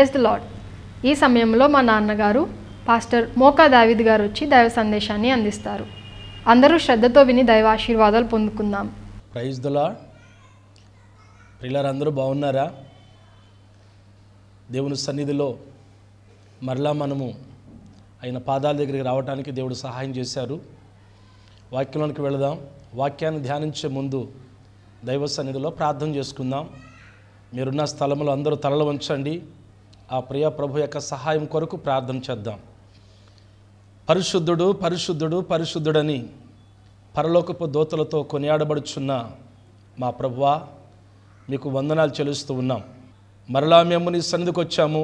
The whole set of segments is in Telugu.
ప్రేజ్ ది లాడ్ ఈ సమయంలో మా నాన్నగారు పాస్టర్ మోకా దావిద్ గారు వచ్చి దైవ సందేశాన్ని అందిస్తారు అందరూ శ్రద్ధతో విని దైవ ఆశీర్వాదాలు పొందుకుందాం ప్రైజ్ ది లాడ్ పిల్లలందరూ బాగున్నారా దేవుని సన్నిధిలో మరలా మనము ఆయన పాదాల దగ్గరికి రావడానికి దేవుడు సహాయం చేశారు వాక్యంలోనికి వెళదాం వాక్యాన్ని ధ్యానించే ముందు దైవ సన్నిధిలో ప్రార్థన చేసుకుందాం మీరున్న స్థలంలో అందరూ తలలు ఉంచండి ఆ ప్రియ ప్రభు యొక్క సహాయం కొరకు ప్రార్థన చేద్దాం పరిశుద్ధుడు పరిశుద్ధుడు పరిశుద్ధుడని పరలోకపు దోతలతో కొనియాడబడుచున్న మా ప్రభువా మీకు వందనాలు చెల్లిస్తూ ఉన్నాం మరలా మేము నీ సన్నిధికి వచ్చాము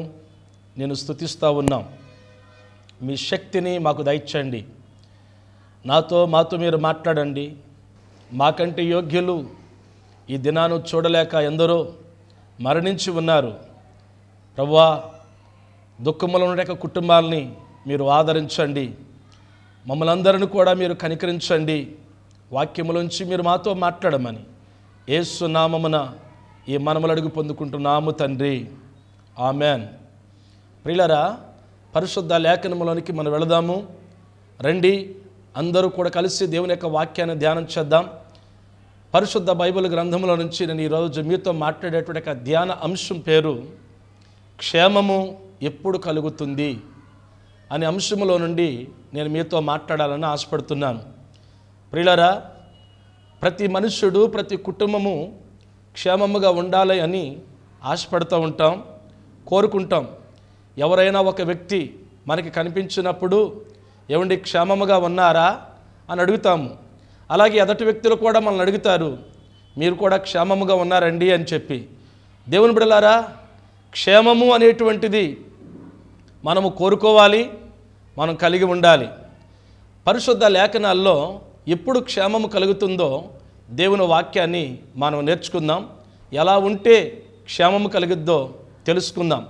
నేను స్థుతిస్తూ ఉన్నాం మీ శక్తిని మాకు దయచండి నాతో మాతో మీరు మాట్లాడండి మాకంటే యోగ్యులు ఈ దినాను చూడలేక ఎందరో మరణించి ఉన్నారు ప్రవ్వా దుఃఖములో ఉండక కుటుంబాలని మీరు ఆదరించండి మమ్మల్ని అందరిని కూడా మీరు కనికరించండి నుంచి మీరు మాతో మాట్లాడమని ఏసునామమున ఈ మనములు అడుగు పొందుకుంటున్నాము తండ్రి ఆమెన్ ప్రియులరా పరిశుద్ధ లేఖనములోనికి మనం వెళదాము రండి అందరూ కూడా కలిసి దేవుని యొక్క వాక్యాన్ని ధ్యానం చేద్దాం పరిశుద్ధ బైబిల్ గ్రంథంలో నుంచి నేను ఈరోజు మీతో మాట్లాడేటువంటి ధ్యాన అంశం పేరు క్షేమము ఎప్పుడు కలుగుతుంది అనే అంశంలో నుండి నేను మీతో మాట్లాడాలని ఆశపడుతున్నాను ప్రియులరా ప్రతి మనుష్యుడు ప్రతి కుటుంబము క్షేమముగా ఉండాలి అని ఆశపడుతూ ఉంటాం కోరుకుంటాం ఎవరైనా ఒక వ్యక్తి మనకి కనిపించినప్పుడు ఏమండి క్షేమముగా ఉన్నారా అని అడుగుతాము అలాగే ఎదటి వ్యక్తులు కూడా మనల్ని అడుగుతారు మీరు కూడా క్షేమముగా ఉన్నారండి అని చెప్పి దేవుని బిడలారా క్షేమము అనేటువంటిది మనము కోరుకోవాలి మనం కలిగి ఉండాలి పరిశుద్ధ లేఖనాల్లో ఎప్పుడు క్షేమము కలుగుతుందో దేవుని వాక్యాన్ని మనం నేర్చుకుందాం ఎలా ఉంటే క్షేమము కలుగుద్దో తెలుసుకుందాం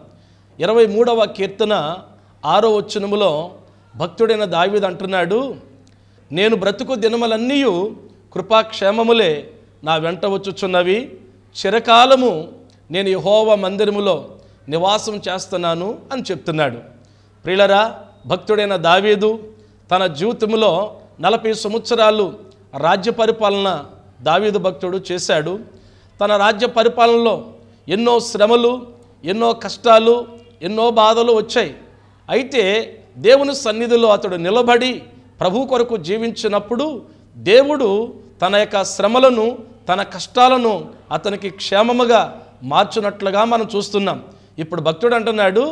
ఇరవై మూడవ కీర్తన ఆరో వచ్చనములో భక్తుడైన దావిద్ అంటున్నాడు నేను బ్రతుకు దినములన్నీ కృపాక్షేమములే నా వెంట వచ్చుచున్నవి చిరకాలము నేను యహోవ మందిరములో నివాసం చేస్తున్నాను అని చెప్తున్నాడు ప్రియులరా భక్తుడైన దావీదు తన జీవితంలో నలభై సంవత్సరాలు రాజ్య పరిపాలన దావీదు భక్తుడు చేశాడు తన రాజ్య పరిపాలనలో ఎన్నో శ్రమలు ఎన్నో కష్టాలు ఎన్నో బాధలు వచ్చాయి అయితే దేవుని సన్నిధిలో అతడు నిలబడి ప్రభు కొరకు జీవించినప్పుడు దేవుడు తన యొక్క శ్రమలను తన కష్టాలను అతనికి క్షేమముగా మార్చినట్లుగా మనం చూస్తున్నాం ఇప్పుడు భక్తుడు అంటున్నాడు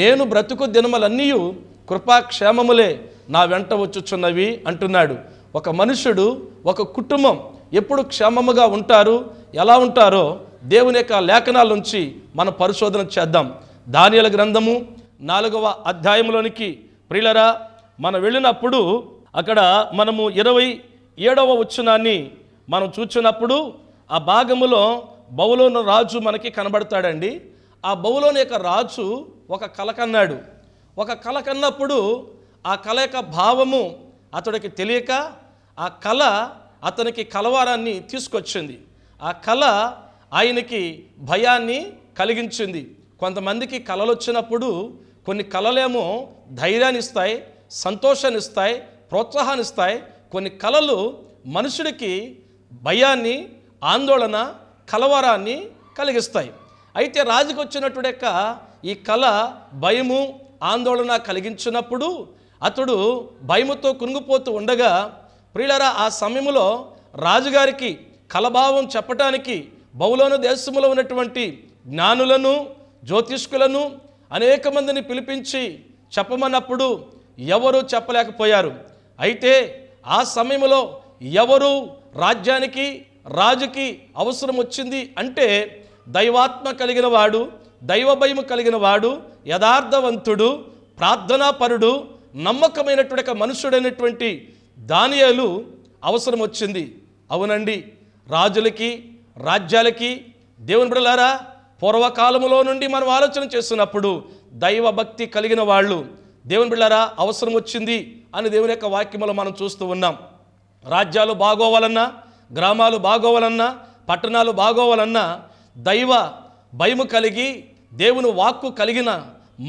నేను బ్రతుకు దినములన్నీ కృపాక్షేమములే నా వెంట వచ్చుచున్నవి అంటున్నాడు ఒక మనుషుడు ఒక కుటుంబం ఎప్పుడు క్షేమముగా ఉంటారు ఎలా ఉంటారో దేవుని యొక్క లేఖనాల నుంచి మనం పరిశోధన చేద్దాం దానియల గ్రంథము నాలుగవ అధ్యాయంలోనికి ప్రియులరా మనం వెళ్ళినప్పుడు అక్కడ మనము ఇరవై ఏడవ ఉచ్చనాన్ని మనం చూచినప్పుడు ఆ భాగములో బౌలోను రాజు మనకి కనబడతాడండి ఆ బౌలోని యొక్క రాజు ఒక కల కన్నాడు ఒక కల కన్నప్పుడు ఆ కళ యొక్క భావము అతడికి తెలియక ఆ కళ అతనికి కలవారాన్ని తీసుకొచ్చింది ఆ కళ ఆయనకి భయాన్ని కలిగించింది కొంతమందికి కళలు వచ్చినప్పుడు కొన్ని కళలేమో ధైర్యాన్ని ఇస్తాయి సంతోషాన్ని ఇస్తాయి ప్రోత్సాహాన్ని ఇస్తాయి కొన్ని కళలు మనుషుడికి భయాన్ని ఆందోళన కలవరాన్ని కలిగిస్తాయి అయితే రాజుకు వచ్చినటువంటి యొక్క ఈ కళ భయము ఆందోళన కలిగించినప్పుడు అతడు భయముతో కునుగుపోతూ ఉండగా ప్రియులరా ఆ సమయంలో రాజుగారికి కలభావం చెప్పటానికి బహులోను దేశంలో ఉన్నటువంటి జ్ఞానులను జ్యోతిష్కులను అనేక మందిని పిలిపించి చెప్పమన్నప్పుడు ఎవరు చెప్పలేకపోయారు అయితే ఆ సమయంలో ఎవరు రాజ్యానికి రాజుకి అవసరం వచ్చింది అంటే దైవాత్మ కలిగిన వాడు దైవభయం కలిగిన వాడు యథార్థవంతుడు ప్రార్థనాపరుడు నమ్మకమైనటువంటి ఒక మనుషుడైనటువంటి దానియాలు అవసరం వచ్చింది అవునండి రాజులకి రాజ్యాలకి దేవుని బిడలారా పూర్వకాలములో నుండి మనం ఆలోచన చేస్తున్నప్పుడు దైవభక్తి కలిగిన వాళ్ళు దేవుని బిళ్ళారా అవసరం వచ్చింది అని దేవుని యొక్క వాక్యములో మనం చూస్తూ ఉన్నాం రాజ్యాలు బాగోవాలన్నా గ్రామాలు బాగోవాలన్నా పట్టణాలు బాగోవాలన్నా దైవ భయము కలిగి దేవుని వాక్కు కలిగిన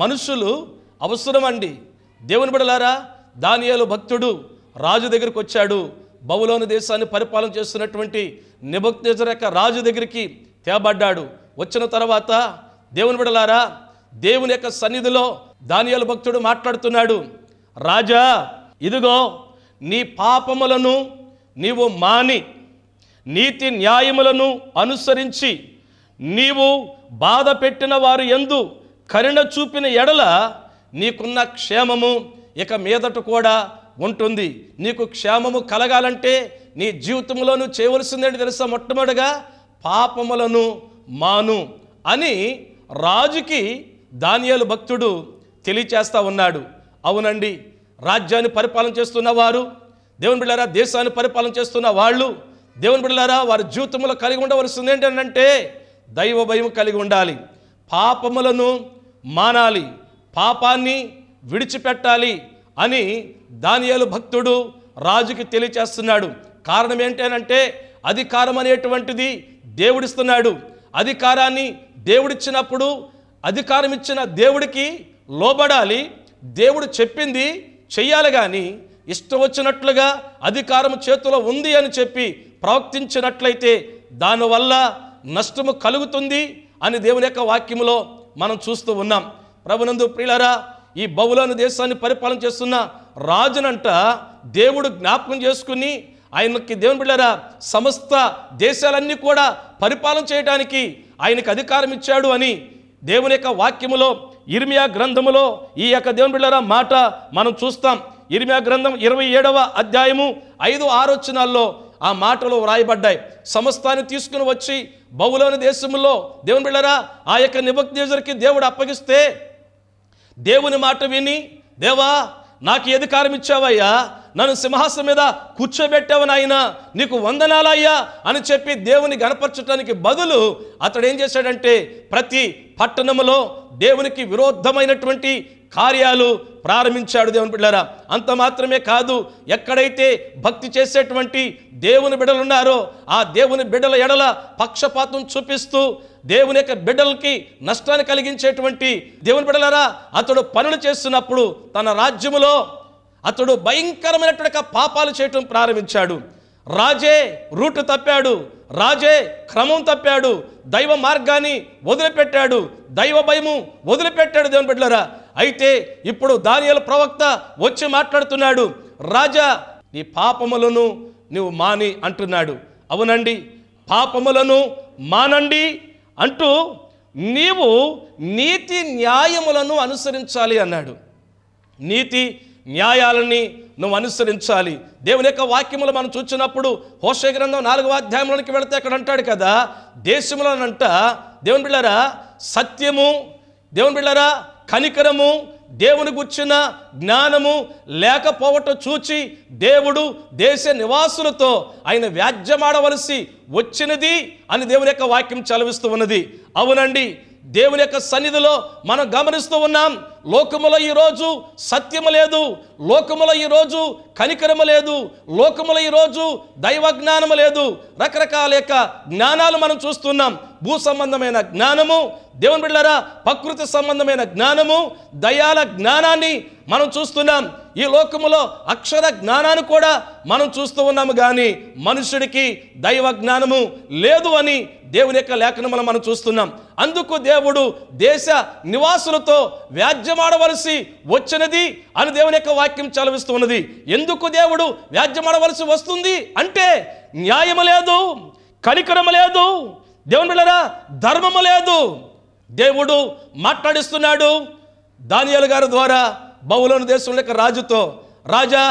మనుషులు అవసరమండి దేవుని బిడలారా దానియాలు భక్తుడు రాజు దగ్గరికి వచ్చాడు బహులోని దేశాన్ని పరిపాలన చేస్తున్నటువంటి నిభక్తిజర్ యొక్క రాజు దగ్గరికి తేబడ్డాడు వచ్చిన తర్వాత దేవుని బిడలారా దేవుని యొక్క సన్నిధిలో దానియాలు భక్తుడు మాట్లాడుతున్నాడు రాజా ఇదిగో నీ పాపములను నీవు మాని నీతి న్యాయములను అనుసరించి నీవు బాధ పెట్టిన వారు ఎందు కరుణ చూపిన ఎడల నీకున్న క్షేమము ఇక మీదట కూడా ఉంటుంది నీకు క్షేమము కలగాలంటే నీ జీవితంలో నువ్వు చేయవలసిందేంటి తెలుసా మొట్టమొదటిగా పాపములను మాను అని రాజుకి దానియాలు భక్తుడు తెలియచేస్తూ ఉన్నాడు అవునండి రాజ్యాన్ని పరిపాలన చేస్తున్న వారు దేవుని బిళ్ళారా దేశాన్ని పరిపాలన చేస్తున్న వాళ్ళు దేవుని బిళ్ళారా వారి జీవితంలో కలిగి ఉండవలసింది ఏంటంటే దైవ భయం కలిగి ఉండాలి పాపములను మానాలి పాపాన్ని విడిచిపెట్టాలి అని దానియాలు భక్తుడు రాజుకి తెలియచేస్తున్నాడు కారణం ఏంటంటే అధికారం అనేటువంటిది దేవుడిస్తున్నాడు అధికారాన్ని దేవుడిచ్చినప్పుడు అధికారం ఇచ్చిన దేవుడికి లోబడాలి దేవుడు చెప్పింది చెయ్యాలి కానీ ఇష్టం వచ్చినట్లుగా అధికారం చేతిలో ఉంది అని చెప్పి ప్రవర్తించినట్లయితే దానివల్ల నష్టము కలుగుతుంది అని దేవుని యొక్క వాక్యములో మనం చూస్తూ ఉన్నాం ప్రభునందు ప్రియులరా ఈ బహులోని దేశాన్ని పరిపాలన చేస్తున్న రాజునంట దేవుడు జ్ఞాపకం చేసుకుని ఆయనకి దేవుని బిళ్ళారా సమస్త దేశాలన్నీ కూడా పరిపాలన చేయడానికి ఆయనకు అధికారం ఇచ్చాడు అని దేవుని యొక్క వాక్యములో ఇర్మియా గ్రంథములో ఈ యొక్క దేవుని బిళ్ళారా మాట మనం చూస్తాం ఇర్మియా గ్రంథం ఇరవై ఏడవ అధ్యాయము ఐదు ఆరోచనాల్లో ఆ మాటలు వ్రాయబడ్డాయి సమస్తాన్ని తీసుకుని వచ్చి బహులోని దేశంలో దేవుని బిళ్ళరా ఆ యొక్క నిబంధనకి దేవుడు అప్పగిస్తే దేవుని మాట విని దేవా నాకు అధికారం ఇచ్చావయ్యా నన్ను సింహాసనం మీద కూర్చోబెట్టావు నాయన నీకు వందనాలయ్యా అని చెప్పి దేవుని గనపరచడానికి బదులు అతడు ఏం చేశాడంటే ప్రతి పట్టణంలో దేవునికి విరోధమైనటువంటి కార్యాలు ప్రారంభించాడు దేవుని బిడ్డారా అంత మాత్రమే కాదు ఎక్కడైతే భక్తి చేసేటువంటి దేవుని బిడ్డలున్నారో ఆ దేవుని బిడ్డల ఎడల పక్షపాతం చూపిస్తూ దేవుని యొక్క బిడ్డలకి నష్టాన్ని కలిగించేటువంటి దేవుని బిడ్డలారా అతడు పనులు చేస్తున్నప్పుడు తన రాజ్యములో అతడు భయంకరమైనటువంటి పాపాలు చేయటం ప్రారంభించాడు రాజే రూటు తప్పాడు రాజే క్రమం తప్పాడు దైవ మార్గాన్ని వదిలిపెట్టాడు దైవ భయము వదిలిపెట్టాడు దేవుని బిడ్డలరా అయితే ఇప్పుడు దానియల ప్రవక్త వచ్చి మాట్లాడుతున్నాడు రాజా నీ పాపములను నువ్వు మాని అంటున్నాడు అవునండి పాపములను మానండి అంటూ నీవు నీతి న్యాయములను అనుసరించాలి అన్నాడు నీతి న్యాయాలని నువ్వు అనుసరించాలి దేవుని యొక్క వాక్యములు మనం చూసినప్పుడు హోషే గ్రంథం నాలుగవ అధ్యాయంలోనికి వెళితే అక్కడ అంటాడు కదా దేశములనంట దేవుని బిళ్ళరా సత్యము దేవుని బిళ్ళరా కనికరము దేవుని గుర్చిన జ్ఞానము లేకపోవటం చూచి దేవుడు దేశ నివాసులతో ఆయన వ్యాజ్యమాడవలసి వచ్చినది అని దేవుని యొక్క వాక్యం చలవిస్తూ ఉన్నది అవునండి దేవుని యొక్క సన్నిధిలో మనం గమనిస్తూ ఉన్నాం లోకముల ఈరోజు సత్యము లేదు లోకముల ఈరోజు కనికరము లేదు లోకముల ఈరోజు జ్ఞానము లేదు రకరకాల యొక్క జ్ఞానాలు మనం చూస్తున్నాం భూ సంబంధమైన జ్ఞానము దేవుని బిళ్ళరా ప్రకృతి సంబంధమైన జ్ఞానము దయాల జ్ఞానాన్ని మనం చూస్తున్నాం ఈ లోకములో అక్షర జ్ఞానాన్ని కూడా మనం చూస్తూ ఉన్నాము కానీ మనుషుడికి దైవ జ్ఞానము లేదు అని దేవుని యొక్క లేఖనములను మనం చూస్తున్నాం అందుకు దేవుడు దేశ నివాసులతో వ్యాజ్య వ్యాజ్యమాడవలసి వచ్చినది అని దేవుని యొక్క వాక్యం చలవిస్తూ ఉన్నది ఎందుకు దేవుడు వ్యాజ్యమాడవలసి వస్తుంది అంటే న్యాయము లేదు కనికరము లేదు దేవుని బిళ్ళరా ధర్మము లేదు దేవుడు మాట్లాడిస్తున్నాడు దానియాల గారి ద్వారా బహులోని దేశంలో యొక్క రాజుతో రాజా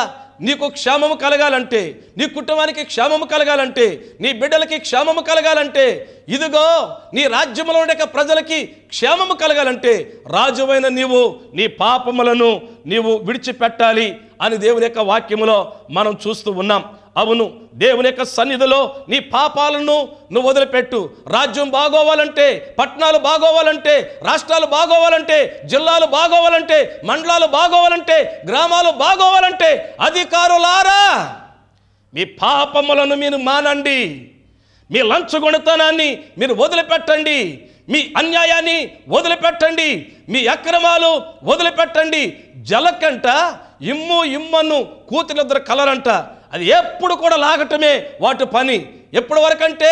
నీకు క్షేమము కలగాలంటే నీ కుటుంబానికి క్షేమము కలగాలంటే నీ బిడ్డలకి క్షేమము కలగాలంటే ఇదిగో నీ రాజ్యంలో ఉండే ప్రజలకి క్షేమము కలగాలంటే రాజువైన నీవు నీ పాపములను నీవు విడిచిపెట్టాలి అని దేవుని యొక్క వాక్యములో మనం చూస్తూ ఉన్నాం అవును దేవుని యొక్క సన్నిధిలో నీ పాపాలను నువ్వు వదిలిపెట్టు రాజ్యం బాగోవాలంటే పట్టణాలు బాగోవాలంటే రాష్ట్రాలు బాగోవాలంటే జిల్లాలు బాగోవాలంటే మండలాలు బాగోవాలంటే గ్రామాలు బాగోవాలంటే అధికారులారా మీ పాపములను మీరు మానండి మీ లంచగొణితనాన్ని మీరు వదిలిపెట్టండి మీ అన్యాయాన్ని వదిలిపెట్టండి మీ అక్రమాలు వదిలిపెట్టండి జలకంట ఇమ్ము ఇమ్మను కూతురిద్దరు కలరంట అది ఎప్పుడు కూడా లాగటమే వాటి పని ఎప్పటి వరకు అంటే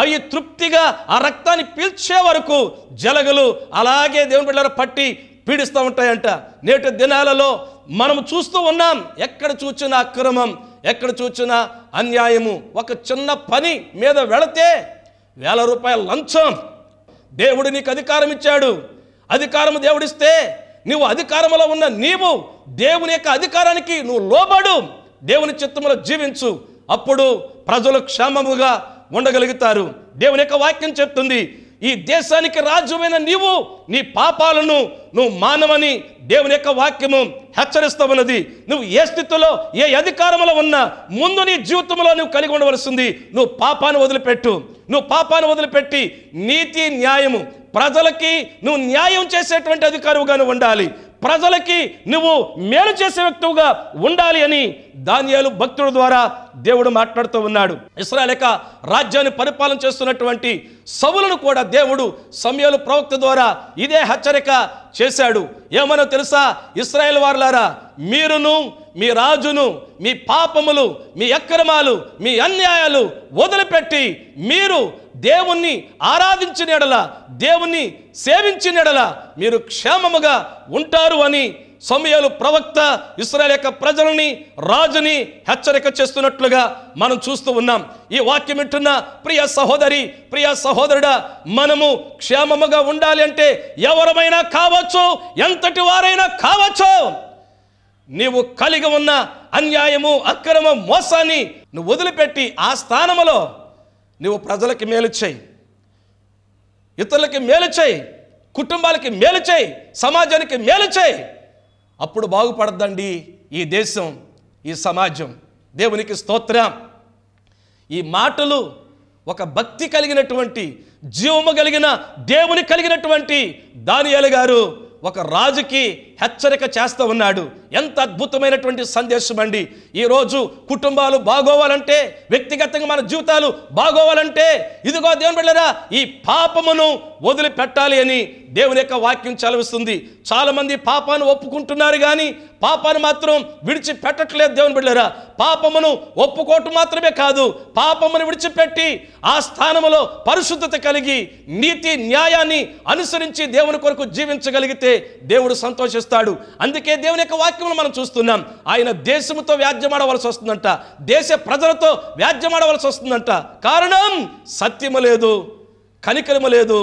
అవి తృప్తిగా ఆ రక్తాన్ని పీల్చే వరకు జలగలు అలాగే దేవుని బిడ్డలు పట్టి పీడిస్తూ ఉంటాయంట నేటి దినాలలో మనం చూస్తూ ఉన్నాం ఎక్కడ చూచిన అక్రమం ఎక్కడ చూచిన అన్యాయము ఒక చిన్న పని మీద వెళితే వేల రూపాయల లంచం దేవుడు నీకు అధికారం ఇచ్చాడు అధికారము దేవుడిస్తే నువ్వు అధికారంలో ఉన్న నీవు దేవుని యొక్క అధికారానికి నువ్వు లోబడు దేవుని చిత్తములో జీవించు అప్పుడు ప్రజలు క్షేమముగా ఉండగలుగుతారు దేవుని యొక్క వాక్యం చెప్తుంది ఈ దేశానికి రాజ్యమైన నీవు నీ పాపాలను నువ్వు మానవని దేవుని యొక్క వాక్యము ఉన్నది నువ్వు ఏ స్థితిలో ఏ అధికారంలో ఉన్నా ముందు నీ జీవితంలో నువ్వు కలిగి ఉండవలసింది నువ్వు పాపాన్ని వదిలిపెట్టు నువ్వు పాపాన్ని వదిలిపెట్టి నీతి న్యాయము ప్రజలకి నువ్వు న్యాయం చేసేటువంటి అధికారుగాను ఉండాలి ప్రజలకి నువ్వు మేలు చేసే వ్యక్తువుగా ఉండాలి అని దానియాలు భక్తుల ద్వారా దేవుడు మాట్లాడుతూ ఉన్నాడు ఇస్రాయల్ యొక్క రాజ్యాన్ని పరిపాలన చేస్తున్నటువంటి సవులను కూడా దేవుడు సమయాలు ప్రవక్త ద్వారా ఇదే హెచ్చరిక చేశాడు ఏమనో తెలుసా ఇస్రాయల్ వారులారా మీరును మీ రాజును మీ పాపములు మీ అక్రమాలు మీ అన్యాయాలు వదిలిపెట్టి మీరు దేవుణ్ణి ఆరాధించినడల దేవుణ్ణి సేవించినడల మీరు క్షేమముగా ఉంటారు అని సమయాలు ప్రవక్త ఇస్రాయల్ యొక్క ప్రజలని రాజుని హెచ్చరిక చేస్తున్నట్లుగా మనం చూస్తూ ఉన్నాం ఈ వాక్యం వింటున్న ప్రియ సహోదరి ప్రియ సహోదరుడా మనము క్షేమముగా ఉండాలి అంటే ఎవరమైనా కావచ్చు ఎంతటి వారైనా కావచ్చు నీవు కలిగి ఉన్న అన్యాయము అక్రమ మోసాన్ని నువ్వు వదిలిపెట్టి ఆ స్థానంలో నువ్వు ప్రజలకి మేలు చేయి ఇతరులకి మేలు చేయి కుటుంబాలకి మేలు చేయి సమాజానికి మేలు చేయి అప్పుడు బాగుపడద్దండి ఈ దేశం ఈ సమాజం దేవునికి స్తోత్రం ఈ మాటలు ఒక భక్తి కలిగినటువంటి జీవము కలిగిన దేవుని కలిగినటువంటి దానియాల గారు ఒక రాజుకి హెచ్చరిక చేస్తూ ఉన్నాడు ఎంత అద్భుతమైనటువంటి సందేశం అండి ఈరోజు కుటుంబాలు బాగోవాలంటే వ్యక్తిగతంగా మన జీవితాలు బాగోవాలంటే ఇదిగో దేవుని బిడ్డరా ఈ పాపమును వదిలిపెట్టాలి అని దేవుని యొక్క వాక్యం చలవిస్తుంది చాలామంది పాపాన్ని ఒప్పుకుంటున్నారు కానీ పాపాన్ని మాత్రం విడిచిపెట్టట్లేదు దేవుని బిడ్డరా పాపమును ఒప్పుకోవటం మాత్రమే కాదు పాపమును విడిచిపెట్టి ఆ స్థానంలో పరిశుద్ధత కలిగి నీతి న్యాయాన్ని అనుసరించి దేవుని కొరకు జీవించగలిగితే దేవుడు సంతోషిస్తాడు అందుకే దేవుని యొక్క వాక్యం కార్యక్రమం మనం చూస్తున్నాం ఆయన దేశంతో వ్యాజ్యమాడవలసి వస్తుందంట దేశ ప్రజలతో వ్యాజ్యమాడవలసి వస్తుందంట కారణం సత్యము లేదు కనికరము లేదు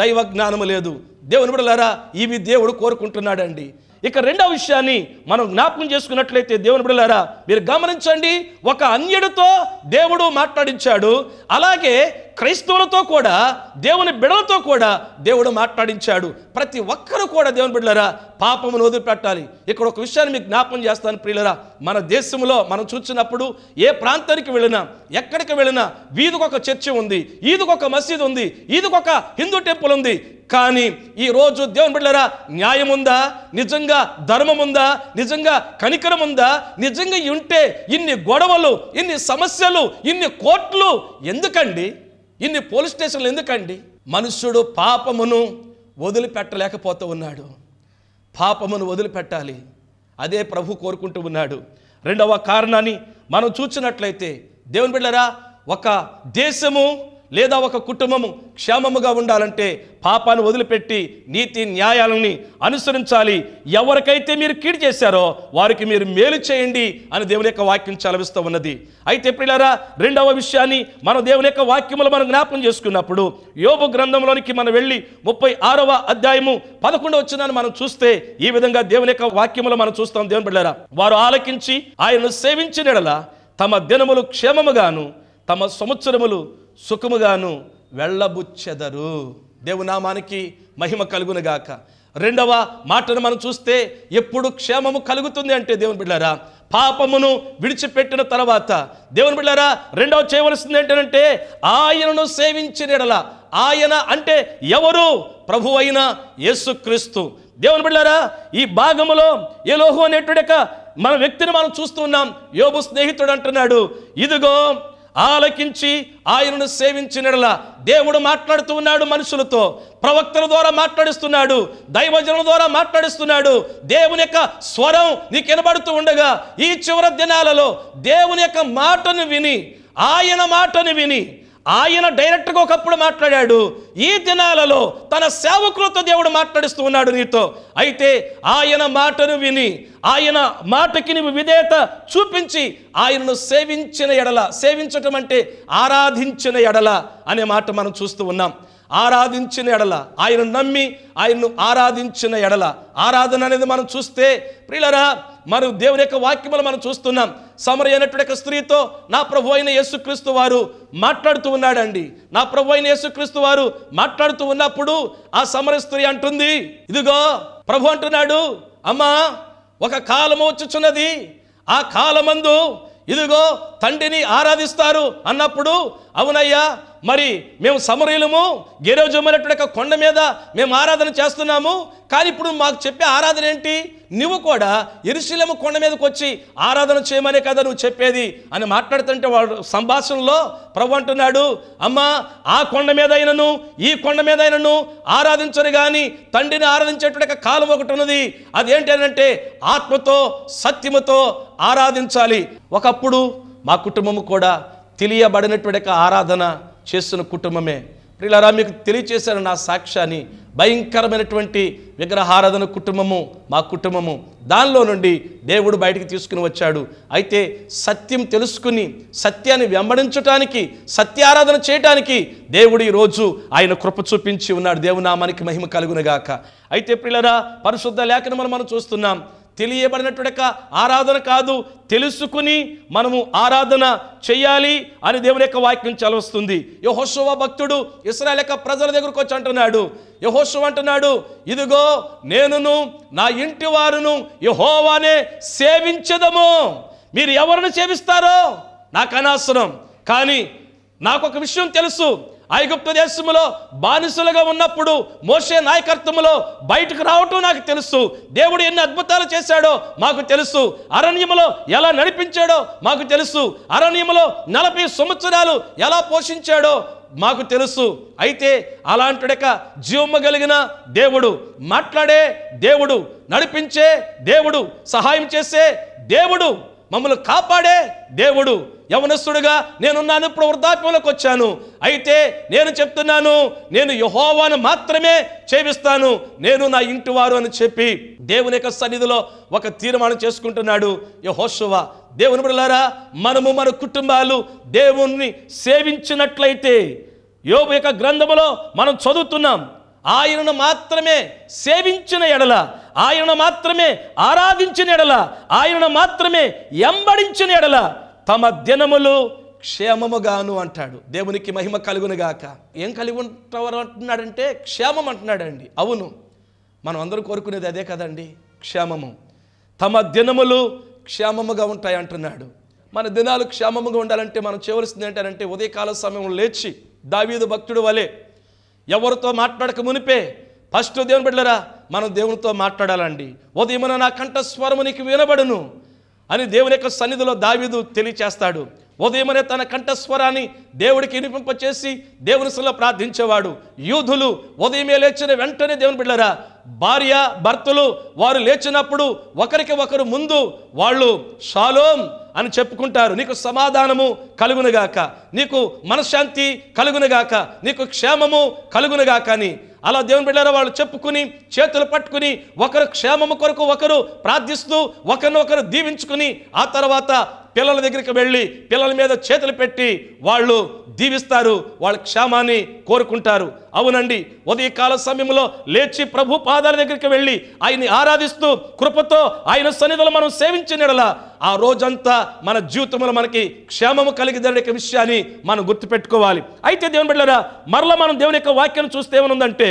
దైవ జ్ఞానము లేదు దేవుని బిడలారా ఇవి దేవుడు కోరుకుంటున్నాడండి ఇక రెండవ విషయాన్ని మనం జ్ఞాపకం చేసుకున్నట్లయితే దేవుని బిడలారా మీరు గమనించండి ఒక అన్యుడితో దేవుడు మాట్లాడించాడు అలాగే క్రైస్తవులతో కూడా దేవుని బిడలతో కూడా దేవుడు మాట్లాడించాడు ప్రతి ఒక్కరు కూడా దేవుని బిడ్డలరా పాపమును వదిలిపెట్టాలి ఇక్కడ ఒక విషయాన్ని మీకు జ్ఞాపం చేస్తాను ప్రియులరా మన దేశంలో మనం చూసినప్పుడు ఏ ప్రాంతానికి వెళ్ళినా ఎక్కడికి వెళ్ళినా వీధికొక చర్చి ఉంది ఈదికొక మసీదు ఉంది ఈదికొక హిందూ టెంపుల్ ఉంది కానీ ఈరోజు దేవుని బిడ్డరా న్యాయం ఉందా నిజంగా ధర్మం ఉందా నిజంగా కనికరం ఉందా నిజంగా ఉంటే ఇన్ని గొడవలు ఇన్ని సమస్యలు ఇన్ని కోట్లు ఎందుకండి ఇన్ని పోలీస్ స్టేషన్లు ఎందుకండి మనుష్యుడు పాపమును వదిలిపెట్టలేకపోతూ ఉన్నాడు పాపమును వదిలిపెట్టాలి అదే ప్రభు కోరుకుంటూ ఉన్నాడు రెండవ కారణాన్ని మనం చూసినట్లయితే దేవుని బిడ్డరా ఒక దేశము లేదా ఒక కుటుంబము క్షేమముగా ఉండాలంటే పాపాన్ని వదిలిపెట్టి నీతి న్యాయాలని అనుసరించాలి ఎవరికైతే మీరు కీడు చేశారో వారికి మీరు మేలు చేయండి అని దేవుని యొక్క వాక్యం చలవిస్తూ ఉన్నది అయితే పిల్లరా రెండవ విషయాన్ని మన దేవుని యొక్క వాక్యములు మనం జ్ఞాపకం చేసుకున్నప్పుడు యోగు గ్రంథంలోనికి మనం వెళ్ళి ముప్పై ఆరవ అధ్యాయము పదకొండు వచ్చిందని మనం చూస్తే ఈ విధంగా దేవుని యొక్క వాక్యములు మనం చూస్తాం దేవుని పిల్లరా వారు ఆలకించి ఆయనను సేవించినలా తమ దినములు క్షేమముగాను తమ సంవత్సరములు సుఖముగాను వెళ్ళబుచ్చెదరు దేవునామానికి మహిమ కలుగునుగాక రెండవ మాటను మనం చూస్తే ఎప్పుడు క్షేమము కలుగుతుంది అంటే దేవుని బిడ్డారా పాపమును విడిచిపెట్టిన తర్వాత దేవుని బిడ్డారా రెండవ చేయవలసింది ఏంటంటే ఆయనను సేవించిన ఎడల ఆయన అంటే ఎవరు ప్రభు అయిన యేసుక్రీస్తు దేవుని బిడ్డారా ఈ భాగములో ఎలోహు అనేటువంటి మన వ్యక్తిని మనం చూస్తున్నాం యోబు స్నేహితుడు అంటున్నాడు ఇదిగో ఆలకించి ఆయనను సేవించినడల దేవుడు మాట్లాడుతూ ఉన్నాడు మనుషులతో ప్రవక్తల ద్వారా మాట్లాడిస్తున్నాడు దైవజనుల ద్వారా మాట్లాడిస్తున్నాడు దేవుని యొక్క స్వరం నీకు వినబడుతూ ఉండగా ఈ చివరి దినాలలో దేవుని యొక్క మాటను విని ఆయన మాటను విని ఆయన డైరెక్ట్గా ఒకప్పుడు మాట్లాడాడు ఈ దినాలలో తన సేవకులతో దేవుడు మాట్లాడిస్తూ ఉన్నాడు నీతో అయితే ఆయన మాటను విని ఆయన మాటకి నువ్వు విధేయత చూపించి ఆయనను సేవించిన ఎడల సేవించటం అంటే ఆరాధించిన ఎడల అనే మాట మనం చూస్తూ ఉన్నాం ఆరాధించిన ఎడల ఆయన నమ్మి ఆయన్ను ఆరాధించిన ఎడల ఆరాధన అనేది మనం చూస్తే ప్రియులరా మరి దేవుని యొక్క వాక్యములు మనం చూస్తున్నాం సమర అయినటువంటి స్త్రీతో నా ప్రభు అయిన యేసుక్రీస్తు వారు మాట్లాడుతూ ఉన్నాడండి నా ప్రభు అయిన యేసుక్రీస్తు వారు మాట్లాడుతూ ఉన్నప్పుడు ఆ సమర స్త్రీ అంటుంది ఇదిగో ప్రభు అంటున్నాడు అమ్మా ఒక కాలము వచ్చుచున్నది ఆ కాలమందు ఇదిగో తండ్రిని ఆరాధిస్తారు అన్నప్పుడు అవునయ్యా మరి మేము సమరీలము గెరోజమైనటువంటి కొండ మీద మేము ఆరాధన చేస్తున్నాము కానీ ఇప్పుడు మాకు చెప్పే ఆరాధన ఏంటి నువ్వు కూడా ఇరుశీలము కొండ మీదకి వచ్చి ఆరాధన చేయమనే కదా నువ్వు చెప్పేది అని మాట్లాడుతుంటే వాడు సంభాషణలో ప్రభు అంటున్నాడు అమ్మా ఆ కొండ మీద అయినను ఈ కొండ మీద అయినను ఆరాధించరు కానీ తండ్రిని ఆరాధించేటువంటి కాలం ఒకటి ఉన్నది అంటే ఆత్మతో సత్యముతో ఆరాధించాలి ఒకప్పుడు మా కుటుంబము కూడా తెలియబడినటువంటి ఆరాధన చేస్తున్న కుటుంబమే ప్రియులారా మీకు తెలియచేశాను నా సాక్ష్యాన్ని భయంకరమైనటువంటి విగ్రహారాధన కుటుంబము మా కుటుంబము దానిలో నుండి దేవుడు బయటికి తీసుకుని వచ్చాడు అయితే సత్యం తెలుసుకుని సత్యాన్ని వెంబడించటానికి సత్యారాధన చేయటానికి దేవుడు ఈరోజు ఆయన కృప చూపించి ఉన్నాడు దేవునామానికి మహిమ కలుగునగాక అయితే ప్రిలరా పరిశుద్ధ లేఖను మనం మనం చూస్తున్నాం తెలియబడినటువంటి యొక్క ఆరాధన కాదు తెలుసుకుని మనము ఆరాధన చేయాలి అని దేవుని యొక్క వాక్యం చలవస్తుంది యహోశవ భక్తుడు ఇస్రాయల్ యొక్క ప్రజల దగ్గరకు వచ్చి అంటున్నాడు యహోశవ అంటున్నాడు ఇదిగో నేనును నా ఇంటి వారును యహోవానే సేవించదము మీరు ఎవరిని సేవిస్తారో నాకు అనవసరం కానీ నాకు ఒక విషయం తెలుసు ఐగుప్తు దేశంలో బానిసులుగా ఉన్నప్పుడు మోసే నాయకత్వంలో బయటకు రావటం నాకు తెలుసు దేవుడు ఎన్ని అద్భుతాలు చేశాడో మాకు తెలుసు అరణ్యములో ఎలా నడిపించాడో మాకు తెలుసు అరణ్యములో నలభై సంవత్సరాలు ఎలా పోషించాడో మాకు తెలుసు అయితే అలాంటిక జీవము కలిగిన దేవుడు మాట్లాడే దేవుడు నడిపించే దేవుడు సహాయం చేసే దేవుడు మమ్మల్ని కాపాడే దేవుడు యవనస్తుడుగా నేనున్నాను ఇప్పుడు వృద్ధాప్యంలోకి వచ్చాను అయితే నేను చెప్తున్నాను నేను యహోవాను మాత్రమే చేపిస్తాను నేను నా ఇంటివారు అని చెప్పి దేవుని యొక్క సన్నిధిలో ఒక తీర్మానం చేసుకుంటున్నాడు యహోశువ దేవుని బిడలారా మనము మన కుటుంబాలు దేవుణ్ణి సేవించినట్లయితే యోగు యొక్క గ్రంథములో మనం చదువుతున్నాం ఆయనను మాత్రమే సేవించిన ఎడల ఆయనను మాత్రమే ఆరాధించిన ఎడల ఆయనను మాత్రమే ఎంబడించిన ఎడల తమ దినములు క్షేమముగాను అంటాడు దేవునికి మహిమ కలుగునుగాక ఏం కలిగి ఉంటారు అంటున్నాడంటే క్షేమం అంటున్నాడండి అవును మనం అందరూ కోరుకునేది అదే కదండి క్షేమము తమ దినములు క్షేమముగా ఉంటాయి అంటున్నాడు మన దినాలు క్షేమముగా ఉండాలంటే మనం చేయవలసింది ఏంటంటే ఉదయకాల సమయంలో లేచి దావీదు భక్తుడు వలె ఎవరితో మాట్లాడక మునిపే ఫస్ట్ దేవుని బిడ్డలరా మనం దేవునితో మాట్లాడాలండి ఉదయమున నా కంఠస్వరము నీకు వినబడును అని దేవుని యొక్క సన్నిధిలో దావీదు తెలియచేస్తాడు ఉదయమనే తన కంఠస్వరాన్ని దేవుడికి వినిపింపచేసి దేవుని సలో ప్రార్థించేవాడు యూధులు ఉదయమే లేచిన వెంటనే దేవుని బిడ్డరా భార్య భర్తలు వారు లేచినప్పుడు ఒకరికి ఒకరు ముందు వాళ్ళు షాలోం అని చెప్పుకుంటారు నీకు సమాధానము కలుగునగాక నీకు మనశ్శాంతి కలుగునగాక నీకు క్షేమము కలుగునగాక అని అలా దేవుని బిడ్డారా వాళ్ళు చెప్పుకుని చేతులు పట్టుకుని ఒకరు క్షేమము కొరకు ఒకరు ప్రార్థిస్తూ ఒకరినొకరు దీవించుకుని ఆ తర్వాత పిల్లల దగ్గరికి వెళ్ళి పిల్లల మీద చేతులు పెట్టి వాళ్ళు దీవిస్తారు వాళ్ళ క్షేమాన్ని కోరుకుంటారు అవునండి ఉదయకాల సమయంలో లేచి ప్రభు పాదాల దగ్గరికి వెళ్ళి ఆయన్ని ఆరాధిస్తూ కృపతో ఆయన సన్నిధులు మనం సేవించినడల ఆ రోజంతా మన జీవితంలో మనకి క్షేమము కలిగిదనే విషయాన్ని మనం గుర్తుపెట్టుకోవాలి అయితే దేవుని బిడ్డరా మరలా మనం దేవుని యొక్క వాక్యం చూస్తే ఏమనుందంటే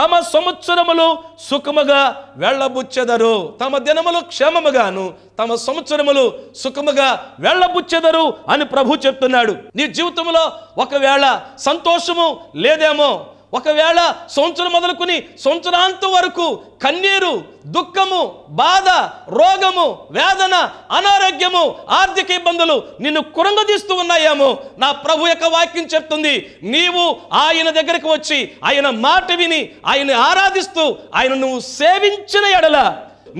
తమ సంవత్సరములు సుఖముగా వెళ్ళబుచ్చెదరు తమ దినములు క్షేమముగాను తమ సంవత్సరములు సుఖముగా వెళ్ళబుచ్చెదరు అని ప్రభు చెప్తున్నాడు నీ జీవితంలో ఒకవేళ సంతోషము లేదేమో ఒకవేళ సంవత్సరం మొదలుకుని సంవత్సరాంతం వరకు కన్నీరు దుఃఖము బాధ రోగము వేదన అనారోగ్యము ఆర్థిక ఇబ్బందులు నిన్ను కురంగదీస్తూ ఉన్నాయేమో నా ప్రభు యొక్క వాక్యం చెప్తుంది నీవు ఆయన దగ్గరికి వచ్చి ఆయన మాట విని ఆయన ఆరాధిస్తూ ఆయన నువ్వు సేవించిన ఎడల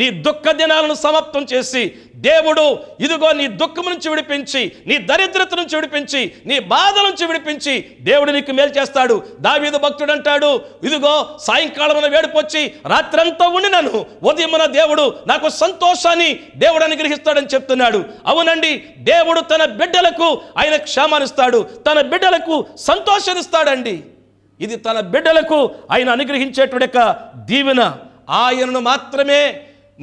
నీ దుఃఖ దినాలను సమాప్తం చేసి దేవుడు ఇదిగో నీ దుఃఖం నుంచి విడిపించి నీ దరిద్రత నుంచి విడిపించి నీ బాధ నుంచి విడిపించి దేవుడు నీకు మేలు చేస్తాడు దావీదు భక్తుడు అంటాడు ఇదిగో సాయంకాలమున వేడిపొచ్చి రాత్రంతా ఉండినను ఉదయమున దేవుడు నాకు సంతోషాన్ని దేవుడు అనుగ్రహిస్తాడని చెప్తున్నాడు అవునండి దేవుడు తన బిడ్డలకు ఆయన క్షేమానిస్తాడు తన బిడ్డలకు సంతోషాన్నిస్తాడండి ఇది తన బిడ్డలకు ఆయన అనుగ్రహించేటువంటి యొక్క దీవెన ఆయనను మాత్రమే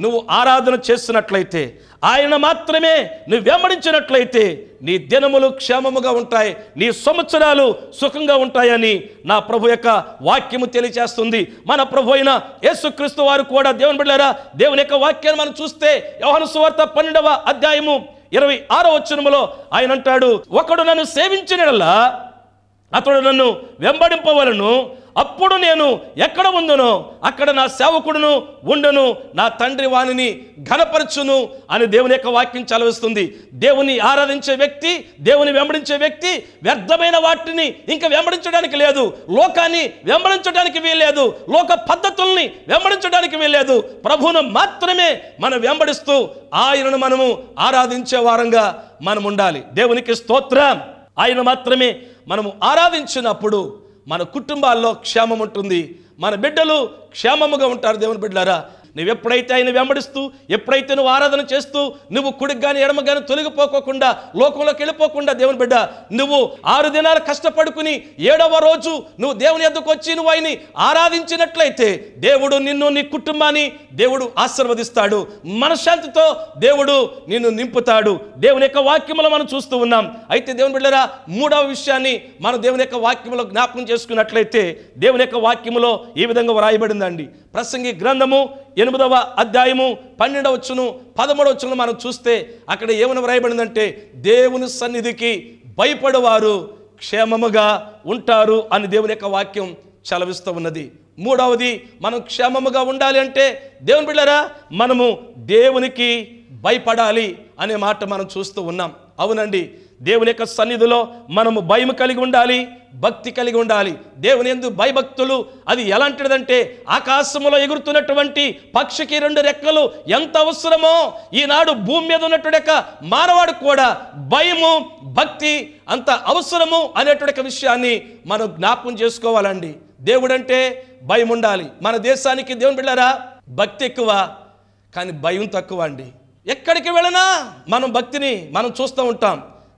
నువ్వు ఆరాధన చేస్తున్నట్లయితే ఆయన మాత్రమే నువ్వు వెంబడించినట్లయితే నీ దినములు క్షేమముగా ఉంటాయి నీ సంవత్సరాలు సుఖంగా ఉంటాయని నా ప్రభు యొక్క వాక్యము తెలియచేస్తుంది మన ప్రభు అయిన యేసుక్రీస్తు వారు కూడా దేవుని బిడ్డారా దేవుని యొక్క వాక్యాన్ని మనం చూస్తే యోహన సువార్త పన్నెండవ అధ్యాయము ఇరవై ఆరో వచ్చినములో ఆయన అంటాడు ఒకడు నన్ను సేవించినలా అతడు నన్ను వెంబడింపవలను అప్పుడు నేను ఎక్కడ ఉందనో అక్కడ నా సేవకుడును ఉండను నా తండ్రి వాణిని ఘనపరచును అని దేవుని యొక్క వాక్యం చలవిస్తుంది దేవుని ఆరాధించే వ్యక్తి దేవుని వెంబడించే వ్యక్తి వ్యర్థమైన వాటిని ఇంకా వెంబడించడానికి లేదు లోకాన్ని వెంబడించడానికి వీల్లేదు లోక పద్ధతుల్ని వెంబడించడానికి వీల్లేదు ప్రభువును మాత్రమే మనం వెంబడిస్తూ ఆయనను మనము ఆరాధించే వారంగా మనం ఉండాలి దేవునికి స్తోత్రం ఆయన మాత్రమే మనము ఆరాధించినప్పుడు మన కుటుంబాల్లో క్షేమం ఉంటుంది మన బిడ్డలు క్షేమముగా ఉంటారు దేవుని బిడ్డలారా నువ్వు ఎప్పుడైతే ఆయన వెంబడిస్తూ ఎప్పుడైతే నువ్వు ఆరాధన చేస్తూ నువ్వు కుడికి కానీ ఎడమ కానీ తొలగిపోకోకుండా లోకంలోకి వెళ్ళిపోకుండా దేవుని బిడ్డ నువ్వు ఆరు దినాలు కష్టపడుకుని ఏడవ రోజు నువ్వు దేవుని ఎద్దుకు వచ్చి నువ్వు ఆయన్ని ఆరాధించినట్లయితే దేవుడు నిన్ను నీ కుటుంబాన్ని దేవుడు ఆశీర్వదిస్తాడు మనశ్శాంతితో దేవుడు నిన్ను నింపుతాడు దేవుని యొక్క వాక్యములో మనం చూస్తూ ఉన్నాం అయితే దేవుని బిడ్డరా మూడవ విషయాన్ని మనం దేవుని యొక్క వాక్యములో జ్ఞాపకం చేసుకున్నట్లయితే దేవుని యొక్క వాక్యములో ఈ విధంగా వ్రాయబడిందండి ప్రసంగి గ్రంథము ఎనిమిదవ అధ్యాయము వచ్చును పదమూడవ వచ్చును మనం చూస్తే అక్కడ ఏమైనా వ్రాయబడిందంటే దేవుని సన్నిధికి భయపడేవారు క్షేమముగా ఉంటారు అని దేవుని యొక్క వాక్యం చలవిస్తూ ఉన్నది మూడవది మనం క్షేమముగా ఉండాలి అంటే దేవుని బిళ్ళరా మనము దేవునికి భయపడాలి అనే మాట మనం చూస్తూ ఉన్నాం అవునండి దేవుని యొక్క సన్నిధిలో మనము భయం కలిగి ఉండాలి భక్తి కలిగి ఉండాలి దేవుని ఎందు భయభక్తులు అది ఎలాంటిదంటే ఆకాశములో ఎగురుతున్నటువంటి పక్షికి రెండు రెక్కలు ఎంత అవసరమో ఈనాడు భూమి మీద ఉన్నటువంటి మానవాడు కూడా భయము భక్తి అంత అవసరము అనేటువంటి విషయాన్ని మనం జ్ఞాపం చేసుకోవాలండి దేవుడంటే భయం ఉండాలి మన దేశానికి దేవుని బిడ్డారా భక్తి ఎక్కువ కానీ భయం తక్కువ అండి ఎక్కడికి వెళ్ళినా మనం భక్తిని మనం చూస్తూ ఉంటాం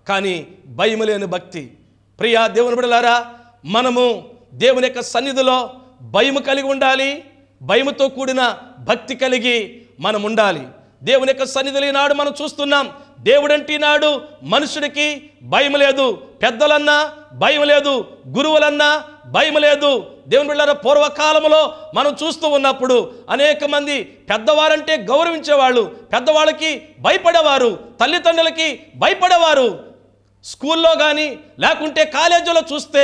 కానీ భయం లేని భక్తి ప్రియా దేవుని బిడలారా మనము దేవుని యొక్క సన్నిధిలో భయము కలిగి ఉండాలి భయముతో కూడిన భక్తి కలిగి మనం ఉండాలి దేవుని యొక్క సన్నిధులు ఈనాడు మనం చూస్తున్నాం దేవుడంటే నాడు మనుషుడికి భయం లేదు పెద్దలన్నా భయం లేదు గురువులన్నా భయం లేదు దేవుని బిళ్ళారా పూర్వకాలంలో మనం చూస్తూ ఉన్నప్పుడు అనేక మంది పెద్దవారంటే గౌరవించేవాళ్ళు పెద్దవాళ్ళకి భయపడేవారు తల్లిదండ్రులకి భయపడేవారు స్కూల్లో కానీ లేకుంటే కాలేజీలో చూస్తే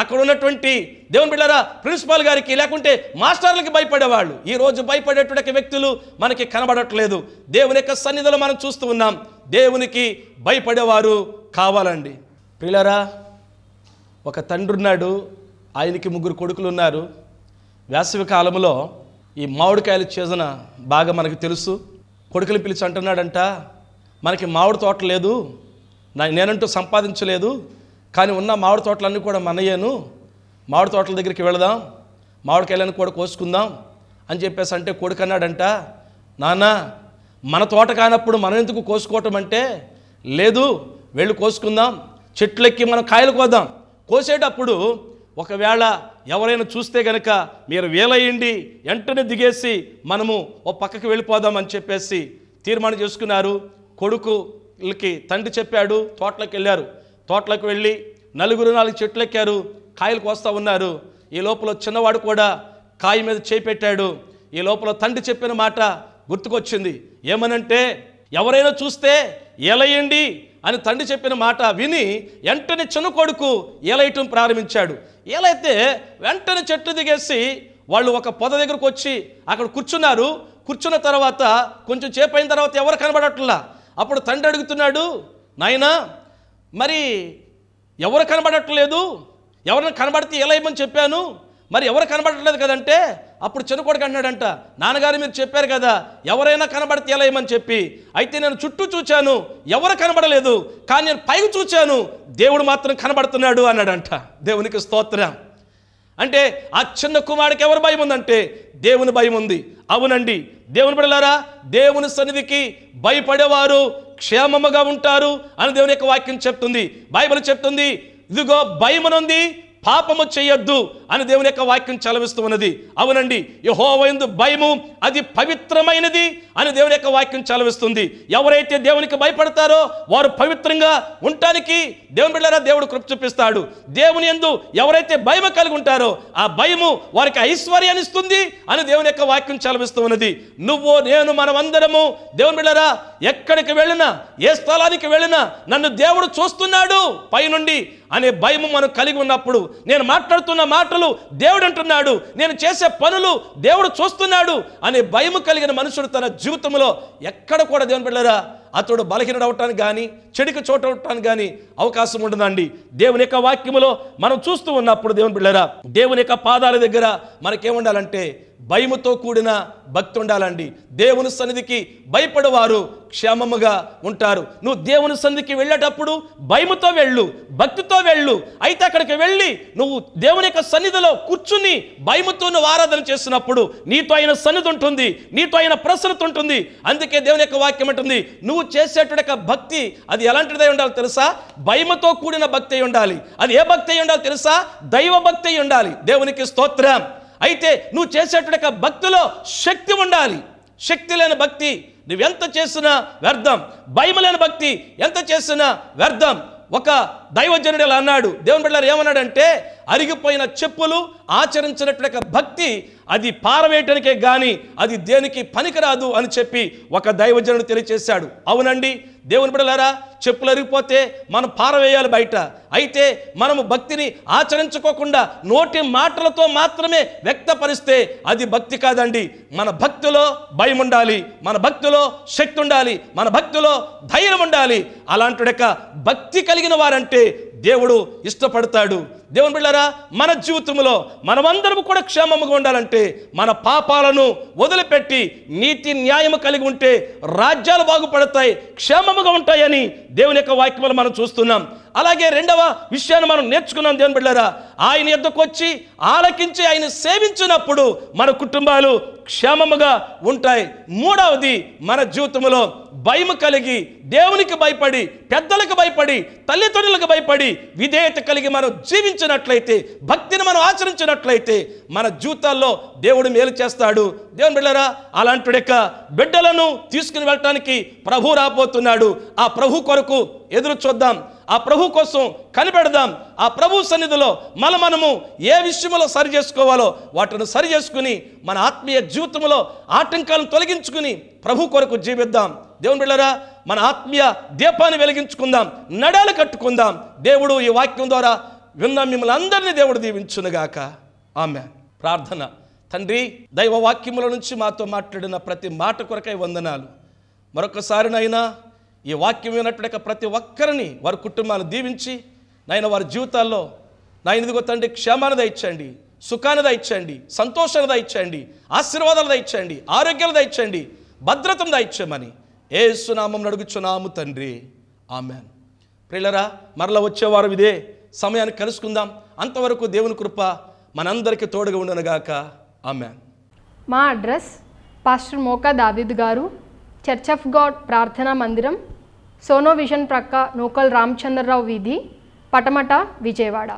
అక్కడ ఉన్నటువంటి దేవుని బిడ్డారా ప్రిన్సిపాల్ గారికి లేకుంటే మాస్టర్లకి భయపడేవాళ్ళు ఈ రోజు భయపడేటువంటి వ్యక్తులు మనకి కనబడట్లేదు దేవుని యొక్క సన్నిధిలో మనం చూస్తూ ఉన్నాం దేవునికి భయపడేవారు కావాలండి పిల్లరా ఒక తండ్రి ఉన్నాడు ఆయనకి ముగ్గురు కొడుకులు ఉన్నారు వేసవి కాలంలో ఈ మామిడికాయల సీజన బాగా మనకు తెలుసు కొడుకులు పిలిచి అంటున్నాడంట మనకి మామిడి తోట లేదు నేనంటూ సంపాదించలేదు కానీ ఉన్న మామిడి తోటలన్నీ కూడా మనయ్యాను మామిడి తోటల దగ్గరికి వెళదాం మామిడికాయలను కూడా కోసుకుందాం అని చెప్పేసి అంటే కొడుకన్నాడంట నాన్న మన తోట కానప్పుడు మనం ఎందుకు కోసుకోవటం అంటే లేదు వెళ్ళి కోసుకుందాం చెట్లెక్కి మనం కాయలు కోద్దాం కోసేటప్పుడు ఒకవేళ ఎవరైనా చూస్తే గనక మీరు వేలయ్యండి వెంటనే దిగేసి మనము ఓ పక్కకి వెళ్ళిపోదాం అని చెప్పేసి తీర్మానం చేసుకున్నారు కొడుకు వీళ్ళకి తండ్రి చెప్పాడు తోటలోకి వెళ్ళారు తోటలకు వెళ్ళి నలుగురు నాలుగు చెట్లు ఎక్కారు కాయలకు వస్తూ ఉన్నారు ఈ లోపల చిన్నవాడు కూడా కాయ మీద చేపెట్టాడు ఈ లోపల తండ్రి చెప్పిన మాట గుర్తుకొచ్చింది ఏమనంటే ఎవరైనా చూస్తే ఎలయండి అని తండ్రి చెప్పిన మాట విని వెంటనే చిన్న కొడుకు ఎలయటం ప్రారంభించాడు ఎలయితే వెంటనే చెట్టు దిగేసి వాళ్ళు ఒక పొద దగ్గరకు వచ్చి అక్కడ కూర్చున్నారు కూర్చున్న తర్వాత కొంచెం చేపైన తర్వాత ఎవరు కనబడట్లా అప్పుడు తండ్రి అడుగుతున్నాడు నాయనా మరి ఎవరు కనబడట్లేదు ఎవరిని కనబడితే ఎలా ఇవ్వమని చెప్పాను మరి ఎవరు కనబడట్లేదు కదంటే అప్పుడు చిన్న కొడుకు అన్నాడంట నాన్నగారు మీరు చెప్పారు కదా ఎవరైనా కనబడితే ఎలా ఇవ్వమని చెప్పి అయితే నేను చుట్టూ చూచాను ఎవరు కనబడలేదు కానీ నేను పైకి చూచాను దేవుడు మాత్రం కనబడుతున్నాడు అన్నాడంట దేవునికి స్తోత్రం అంటే ఆ చిన్న కుమారుడికి ఎవరు భయం ఉందంటే దేవుని భయం ఉంది అవునండి దేవుని పడలారా దేవుని సన్నిధికి భయపడేవారు క్షేమముగా ఉంటారు అని దేవుని యొక్క వాక్యం చెప్తుంది బైబిల్ చెప్తుంది ఇదిగో భయమునుంది పాపము చేయొద్దు అని దేవుని యొక్క వాక్యం చలవిస్తూ ఉన్నది అవునండి యహోవయందు భయము అది పవిత్రమైనది అని దేవుని యొక్క వాక్యం చలవిస్తుంది ఎవరైతే దేవునికి భయపడతారో వారు పవిత్రంగా ఉండటానికి దేవుని బిడ్డారా దేవుడు కృప చూపిస్తాడు దేవుని ఎందు ఎవరైతే భయము కలిగి ఉంటారో ఆ భయము వారికి ఐశ్వర్యాన్ని ఇస్తుంది అని దేవుని యొక్క వాక్యం చలవిస్తూ ఉన్నది నువ్వు నేను మనమందరము దేవుని బిడ్డారా ఎక్కడికి వెళ్ళినా ఏ స్థలానికి వెళ్ళినా నన్ను దేవుడు చూస్తున్నాడు పైనుండి అనే భయము మనం కలిగి ఉన్నప్పుడు నేను మాట్లాడుతున్న మాటలు దేవుడు అంటున్నాడు నేను చేసే పనులు దేవుడు చూస్తున్నాడు అనే భయం కలిగిన మనుషుడు తన జీవితంలో ఎక్కడ కూడా దేవుని పెళ్ళారా అతడు బలహీనుడు అవటానికి కానీ చెడుకు చోట అవటానికి కానీ అవకాశం ఉండదండి దేవుని యొక్క వాక్యములో మనం చూస్తూ ఉన్నప్పుడు దేవుని పిల్లరా దేవుని యొక్క పాదాల దగ్గర మనకేముండాలంటే భయముతో కూడిన భక్తి ఉండాలండి దేవుని సన్నిధికి భయపడేవారు క్షేమముగా ఉంటారు నువ్వు దేవుని సన్నిధికి వెళ్ళేటప్పుడు భయముతో వెళ్ళు భక్తితో వెళ్ళు అయితే అక్కడికి వెళ్ళి నువ్వు దేవుని యొక్క సన్నిధిలో కూర్చుని భయముతో నువ్వు ఆరాధన చేసినప్పుడు నీతో ఆయన సన్నిధి ఉంటుంది నీతో ఆయన ప్రసన్నత ఉంటుంది అందుకే దేవుని యొక్క వాక్యం ఉంటుంది నువ్వు చేసేటువంటి భక్తి అది ఎలాంటిదై ఉండాలి తెలుసా భయముతో కూడిన భక్తి ఉండాలి అది ఏ భక్తి ఉండాలి తెలుసా దైవ భక్తి ఉండాలి దేవునికి స్తోత్రం అయితే నువ్వు చేసేటువంటి భక్తిలో శక్తి ఉండాలి శక్తి లేని భక్తి నువ్వెంత చేసినా వ్యర్థం భయం లేని భక్తి ఎంత చేసినా వ్యర్థం ఒక దైవజనుడు ఇలా అన్నాడు దేవుని బిళ్ళారు ఏమన్నాడంటే అరిగిపోయిన చెప్పులు ఆచరించినటువంటి భక్తి అది పారవేయటానికే కానీ అది దేనికి పనికిరాదు అని చెప్పి ఒక దైవజనుడు తెలియచేశాడు అవునండి దేవుని బిడలారా చెప్పులు అరిగిపోతే మనం పారవేయాలి బయట అయితే మనము భక్తిని ఆచరించుకోకుండా నోటి మాటలతో మాత్రమే వ్యక్తపరిస్తే అది భక్తి కాదండి మన భక్తిలో భయం ఉండాలి మన భక్తిలో శక్తి ఉండాలి మన భక్తిలో ధైర్యం ఉండాలి అలాంటి భక్తి కలిగిన వారంటే దేవుడు ఇష్టపడతాడు దేవుని బిళ్ళరా మన జీవితంలో మనమందరం కూడా క్షేమముగా ఉండాలంటే మన పాపాలను వదిలిపెట్టి నీతి న్యాయం కలిగి ఉంటే రాజ్యాలు బాగుపడతాయి క్షేమము బలముగా ఉంటాయని దేవుని యొక్క వాక్యములు మనం చూస్తున్నాం అలాగే రెండవ విషయాన్ని మనం నేర్చుకున్నాం దేవుని బిడ్డారా ఆయన ఎద్దకు వచ్చి ఆలకించి ఆయన సేవించినప్పుడు మన కుటుంబాలు క్షేమముగా ఉంటాయి మూడవది మన జీవితంలో భయం కలిగి దేవునికి భయపడి పెద్దలకు భయపడి తల్లిదండ్రులకు భయపడి విధేయత కలిగి మనం జీవించినట్లయితే భక్తిని మనం ఆచరించినట్లయితే మన జీవితాల్లో దేవుడు మేలు చేస్తాడు దేవుని బిడ్డరా అలాంటి యొక్క బిడ్డలను తీసుకుని వెళ్ళటానికి ప్రభు రాబోతున్నాడు ఆ ప్రభు కొరకు ఎదురు చూద్దాం ఆ ప్రభు కోసం కనిపెడదాం ఆ ప్రభు సన్నిధిలో మన మనము ఏ విషయంలో సరి చేసుకోవాలో వాటిని సరి చేసుకుని మన ఆత్మీయ జీవితంలో ఆటంకాలను తొలగించుకుని ప్రభు కొరకు జీవిద్దాం దేవుని బిళ్ళరా మన ఆత్మీయ దీపాన్ని వెలిగించుకుందాం నడాలు కట్టుకుందాం దేవుడు ఈ వాక్యం ద్వారా విన్న మిమ్మల్ని అందరినీ దేవుడు దీవించునుగాక ఆమె ప్రార్థన తండ్రి దైవ వాక్యముల నుంచి మాతో మాట్లాడిన ప్రతి మాట కొరకై వందనాలు మరొకసారినైనా ఈ వాక్యం విన్నట్టు ప్రతి ఒక్కరిని వారి కుటుంబాన్ని దీవించి నాయన వారి జీవితాల్లో నాయన ఇదిగో తండ్రి క్షేమాన్ని దయచండి సుఖాన్ని దయచండి సంతోషాన్ని దయచండి ఆశీర్వాదాలు దయచండి ఆరోగ్యాలు దయచండి భద్రతను దయచేయమని ఏ సునామం నడుగుచున్నాము తండ్రి ఆమె ప్రిల్లరా మరలా వచ్చేవారం ఇదే సమయాన్ని కలుసుకుందాం అంతవరకు దేవుని కృప మనందరికీ తోడుగా ఉండనుగాక ఆమె మా అడ్రస్ పాస్టర్ మోకా దావిద్ గారు చర్చ్ ఆఫ్ గాడ్ ప్రార్థనా మందిరం సోనో విజన్ ప్రక్క నోకల్ రామచంద్రరావు వీధి పటమట విజయవాడ